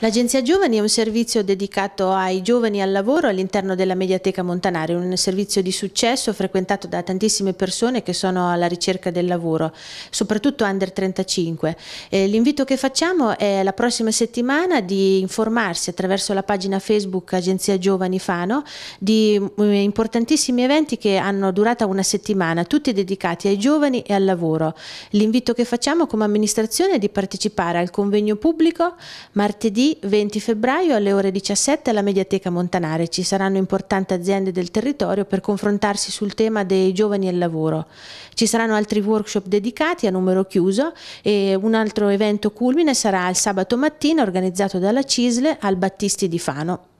L'Agenzia Giovani è un servizio dedicato ai giovani al lavoro all'interno della Mediateca Montanari, un servizio di successo frequentato da tantissime persone che sono alla ricerca del lavoro, soprattutto under 35. Eh, l'invito che facciamo è la prossima settimana di informarsi attraverso la pagina Facebook Agenzia Giovani Fano di eh, importantissimi eventi che hanno durata una settimana, tutti dedicati ai giovani e al lavoro. L'invito che facciamo come amministrazione è di partecipare al convegno pubblico martedì 20 febbraio alle ore 17 alla Mediateca Montanare ci saranno importanti aziende del territorio per confrontarsi sul tema dei giovani e il lavoro. Ci saranno altri workshop dedicati a numero chiuso e un altro evento culmine sarà il sabato mattina organizzato dalla CISLE al Battisti di Fano.